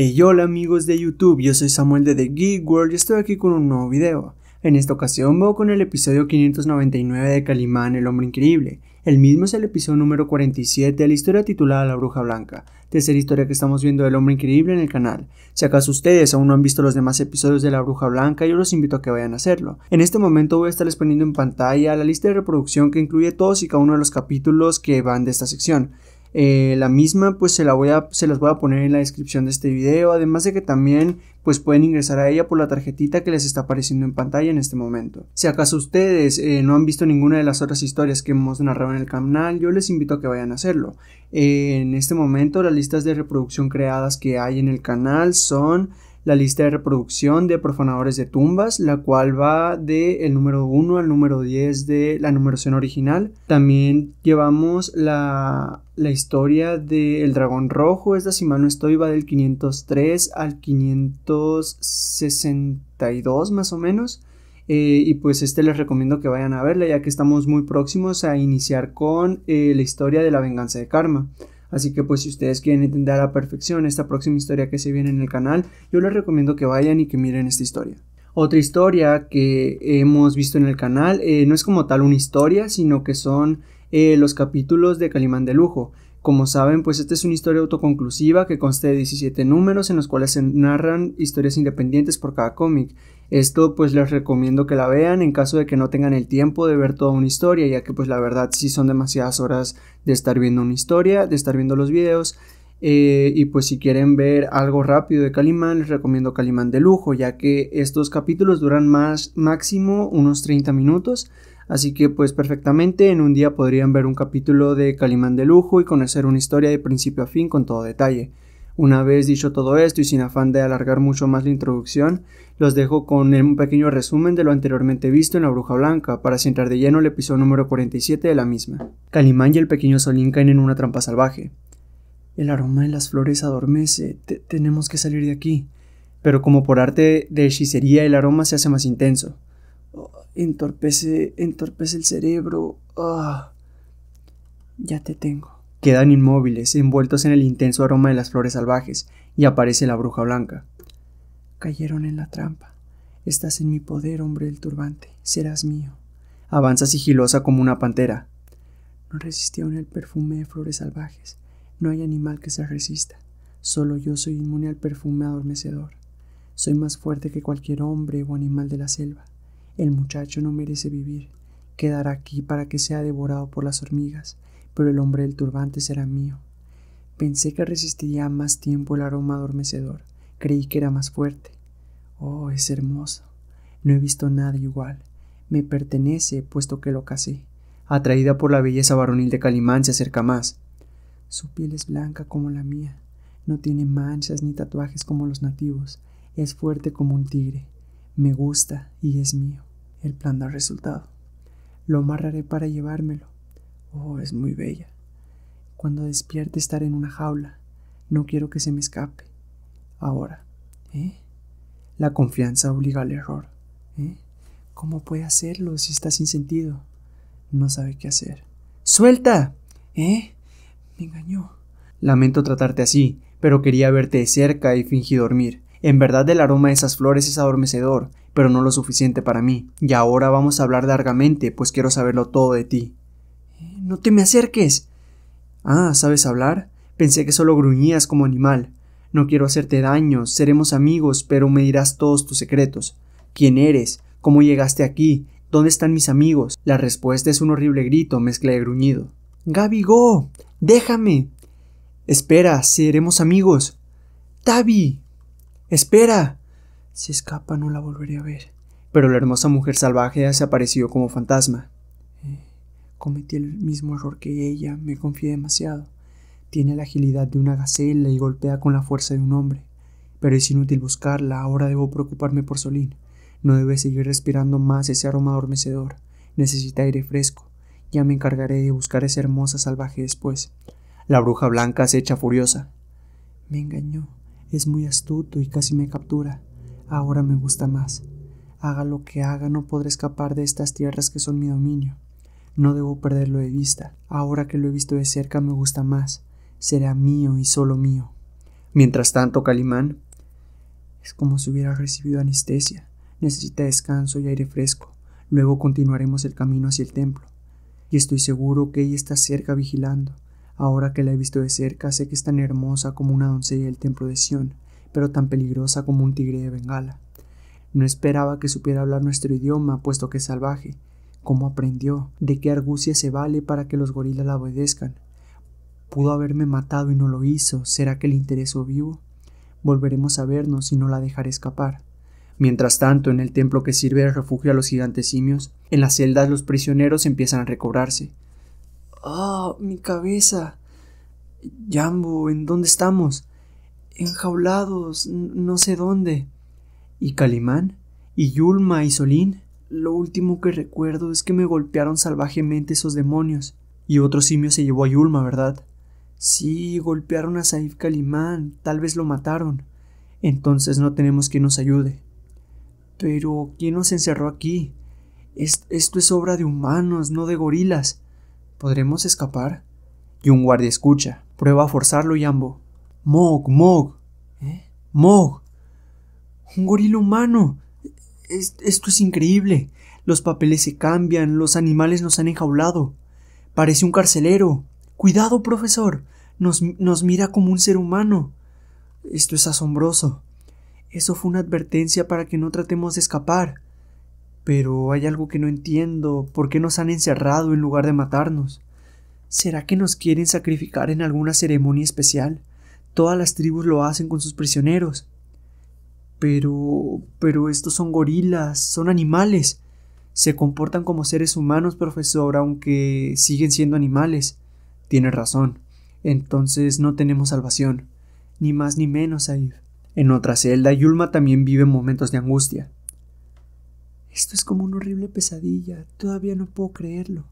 ¡Hey hola amigos de YouTube, yo soy Samuel de The Geek World y estoy aquí con un nuevo video. En esta ocasión voy con el episodio 599 de Calimán el Hombre Increíble. El mismo es el episodio número 47 de la historia titulada La Bruja Blanca, tercera historia que estamos viendo del Hombre Increíble en el canal. Si acaso ustedes aún no han visto los demás episodios de La Bruja Blanca, yo los invito a que vayan a hacerlo. En este momento voy a estarles poniendo en pantalla la lista de reproducción que incluye todos y cada uno de los capítulos que van de esta sección. Eh, la misma pues se, la voy a, se las voy a poner en la descripción de este video, además de que también pues pueden ingresar a ella por la tarjetita que les está apareciendo en pantalla en este momento. Si acaso ustedes eh, no han visto ninguna de las otras historias que hemos narrado en el canal, yo les invito a que vayan a hacerlo. Eh, en este momento las listas de reproducción creadas que hay en el canal son la lista de reproducción de profanadores de tumbas, la cual va de el número 1 al número 10 de la numeración original. También llevamos la, historia del dragón rojo, esta si mal no estoy va del 503 al 562 más o menos. Eh, y pues este les recomiendo que vayan a verla ya que estamos muy próximos a iniciar con eh, la historia de la venganza de karma. Así que pues si ustedes quieren entender a perfección esta próxima historia que se viene en el canal, yo les recomiendo que vayan y que miren esta historia. Otra historia que hemos visto en el canal eh, no es como tal una historia, sino que son eh, los capítulos de Calimán de Lujo. Como saben, pues esta es una historia autoconclusiva que consta de 17 números en los cuales se narran historias independientes por cada cómic. Esto pues les recomiendo que la vean en caso de que no tengan el tiempo de ver toda una historia, ya que pues la verdad sí son demasiadas horas de estar viendo una historia, de estar viendo los videos. Eh, y pues si quieren ver algo rápido de Calimán, les recomiendo Calimán de lujo, ya que estos capítulos duran más máximo unos 30 minutos. Así que pues perfectamente en un día podrían ver un capítulo de Calimán de lujo y conocer una historia de principio a fin con todo detalle. Una vez dicho todo esto y sin afán de alargar mucho más la introducción, los dejo con un pequeño resumen de lo anteriormente visto en La Bruja Blanca, para centrar de lleno el episodio número 47 de la misma. Calimán y el pequeño Solín caen en una trampa salvaje. El aroma de las flores adormece, tenemos que salir de aquí. Pero como por arte de hechicería el aroma se hace más intenso entorpece, entorpece el cerebro. Ah, ya te tengo. Quedan inmóviles, envueltos en el intenso aroma de las flores salvajes, y aparece la bruja blanca. Cayeron en la trampa. Estás en mi poder, hombre del turbante. Serás mío. Avanza sigilosa como una pantera. No resistieron el perfume de flores salvajes. No hay animal que se resista. Solo yo soy inmune al perfume adormecedor. Soy más fuerte que cualquier hombre o animal de la selva. El muchacho no merece vivir. Quedará aquí para que sea devorado por las hormigas, pero el hombre del turbante será mío. Pensé que resistiría más tiempo el aroma adormecedor. Creí que era más fuerte. Oh, es hermoso. No he visto nada igual. Me pertenece, puesto que lo casé. Atraída por la belleza varonil de Calimán, se acerca más. Su piel es blanca como la mía. No tiene manchas ni tatuajes como los nativos. Es fuerte como un tigre. Me gusta y es mío. El plan da resultado. Lo amarraré para llevármelo. Oh, es muy bella. Cuando despierte estaré en una jaula. No quiero que se me escape. Ahora, ¿eh? La confianza obliga al error. ¿eh? ¿Cómo puede hacerlo si está sin sentido? No sabe qué hacer. ¡Suelta! ¿Eh? Me engañó. Lamento tratarte así, pero quería verte de cerca y fingí dormir. En verdad el aroma de esas flores es adormecedor pero no lo suficiente para mí. Y ahora vamos a hablar largamente, pues quiero saberlo todo de ti. Eh, no te me acerques. Ah, ¿sabes hablar? Pensé que solo gruñías como animal. No quiero hacerte daño, seremos amigos, pero me dirás todos tus secretos. ¿Quién eres? ¿Cómo llegaste aquí? ¿Dónde están mis amigos? La respuesta es un horrible grito, mezcla de gruñido. Gabi Go. Déjame. Espera, seremos amigos. Tabi. Espera. Si escapa no la volveré a ver. Pero la hermosa mujer salvaje apareció como fantasma. Eh, cometí el mismo error que ella, me confié demasiado. Tiene la agilidad de una gacela y golpea con la fuerza de un hombre. Pero es inútil buscarla, ahora debo preocuparme por Solín. No debe seguir respirando más ese aroma adormecedor. Necesita aire fresco. Ya me encargaré de buscar a esa hermosa salvaje después. La bruja blanca se echa furiosa. Me engañó. Es muy astuto y casi me captura. Ahora me gusta más. Haga lo que haga, no podré escapar de estas tierras que son mi dominio. No debo perderlo de vista. Ahora que lo he visto de cerca me gusta más. Será mío y solo mío. Mientras tanto, Calimán es como si hubiera recibido anestesia. Necesita descanso y aire fresco. Luego continuaremos el camino hacia el templo. Y estoy seguro que ella está cerca vigilando. Ahora que la he visto de cerca, sé que es tan hermosa como una doncella del templo de Sión pero tan peligrosa como un tigre de Bengala. No esperaba que supiera hablar nuestro idioma, puesto que es salvaje. ¿Cómo aprendió? ¿De qué argucia se vale para que los gorilas la obedezcan? Pudo haberme matado y no lo hizo. ¿Será que le interesó vivo? Volveremos a vernos y no la dejaré escapar. Mientras tanto, en el templo que sirve de refugio a los gigantes simios, en las celdas los prisioneros empiezan a recobrarse. ¡Ah! mi cabeza! Jambo, ¿en dónde estamos? enjaulados no sé dónde. Y Calimán, y Yulma y Solín. Lo último que recuerdo es que me golpearon salvajemente esos demonios. Y otro simio se llevó a Yulma, ¿verdad? Sí, golpearon a Saif Calimán, tal vez lo mataron. Entonces no tenemos quien nos ayude. Pero, ¿quién nos encerró aquí? esto es obra de humanos, no de gorilas. ¿Podremos escapar? Y un guardia escucha, prueba a forzarlo Yambo... Mog, Mog. ¿Eh? Mog. Un gorilo humano. esto es increíble. Los papeles se cambian, los animales nos han enjaulado. Parece un carcelero. Cuidado, profesor. Nos, nos mira como un ser humano. Esto es asombroso. Eso fue una advertencia para que no tratemos de escapar. Pero hay algo que no entiendo. ¿Por qué nos han encerrado en lugar de matarnos? ¿Será que nos quieren sacrificar en alguna ceremonia especial? Todas las tribus lo hacen con sus prisioneros. Pero... pero estos son gorilas, son animales. Se comportan como seres humanos, profesor, aunque siguen siendo animales. Tiene razón. Entonces no tenemos salvación. Ni más ni menos, Aif. En otra celda, Yulma también vive momentos de angustia. Esto es como una horrible pesadilla. Todavía no puedo creerlo.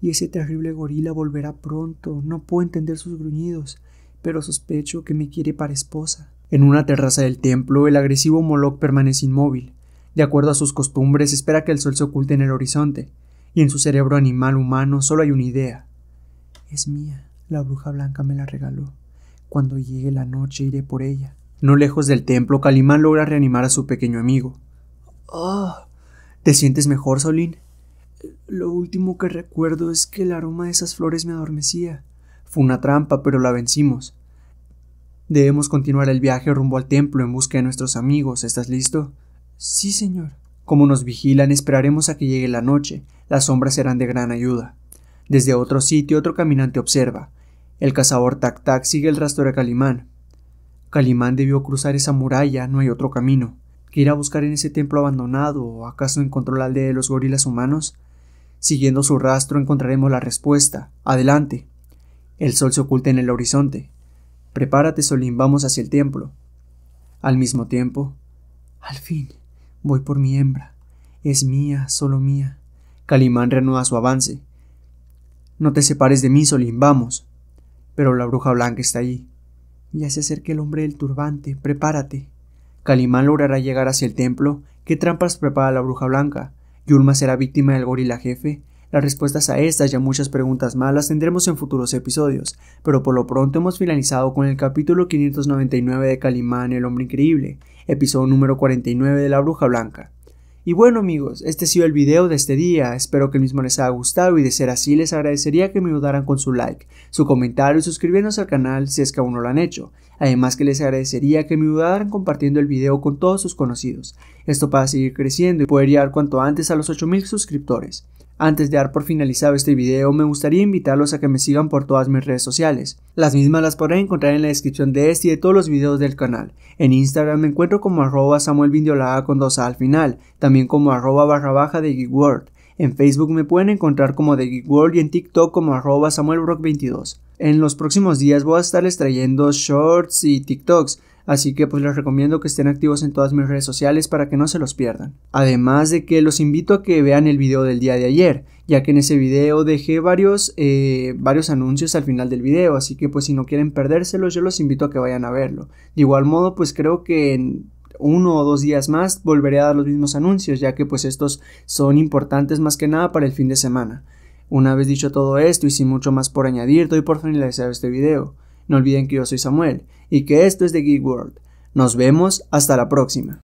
Y ese terrible gorila volverá pronto. No puedo entender sus gruñidos pero sospecho que me quiere para esposa. En una terraza del templo, el agresivo Moloch permanece inmóvil. De acuerdo a sus costumbres, espera que el sol se oculte en el horizonte, y en su cerebro animal humano solo hay una idea. Es mía, la bruja blanca me la regaló. Cuando llegue la noche iré por ella. No lejos del templo, Calimán logra reanimar a su pequeño amigo. Ah, ¿Te sientes mejor, Solín? Lo último que recuerdo es que el aroma de esas flores me adormecía. Fue una trampa, pero la vencimos. Debemos continuar el viaje rumbo al templo en busca de nuestros amigos. ¿Estás listo? Sí, señor. Como nos vigilan, esperaremos a que llegue la noche. Las sombras serán de gran ayuda. Desde otro sitio, otro caminante observa. El cazador Tac Tac sigue el rastro de Calimán. Calimán debió cruzar esa muralla, no hay otro camino. ¿Qué irá a buscar en ese templo abandonado? ¿O acaso encontró la aldea de los gorilas humanos? Siguiendo su rastro encontraremos la respuesta. Adelante. El sol se oculta en el horizonte. Prepárate, Solín, vamos hacia el templo. Al mismo tiempo, al fin, voy por mi hembra. Es mía, solo mía. Calimán reanuda su avance. No te separes de mí, Solín, vamos. Pero la bruja blanca está allí. Ya se acerca el hombre del turbante, prepárate. Calimán logrará llegar hacia el templo. ¿Qué trampas prepara la bruja blanca? Yulma será víctima del gorila jefe las respuestas a estas y a muchas preguntas más las tendremos en futuros episodios, pero por lo pronto hemos finalizado con el capítulo 599 de Calimán el Hombre Increíble, episodio número 49 de La Bruja Blanca. Y bueno amigos, este ha sido el video de este día, espero que el mismo les haya gustado y de ser así les agradecería que me ayudaran con su like, su comentario y suscribiéndose al canal si es que aún no lo han hecho. Además que les agradecería que me ayudaran compartiendo el video con todos sus conocidos, esto para seguir creciendo y poder llegar cuanto antes a los 8000 suscriptores. Antes de dar por finalizado este video, me gustaría invitarlos a que me sigan por todas mis redes sociales. Las mismas las podrán encontrar en la descripción de este y de todos los videos del canal. En Instagram me encuentro como arroba samuelvindiolaga con dos al final, también como arroba barra baja de Geekworld. En Facebook me pueden encontrar como de GeekWorld y en TikTok como arroba samuelbrock22. En los próximos días voy a estarles trayendo shorts y TikToks Así que pues les recomiendo que estén activos en todas mis redes sociales para que no se los pierdan. Además de que los invito a que vean el video del día de ayer, ya que en ese video dejé varios, eh, varios anuncios al final del video, así que pues si no quieren perdérselos yo los invito a que vayan a verlo. De igual modo pues creo que en uno o dos días más volveré a dar los mismos anuncios, ya que pues estos son importantes más que nada para el fin de semana. Una vez dicho todo esto y sin mucho más por añadir, doy por finalizado este video. No olviden que yo soy Samuel y que esto es de Geek World. Nos vemos hasta la próxima.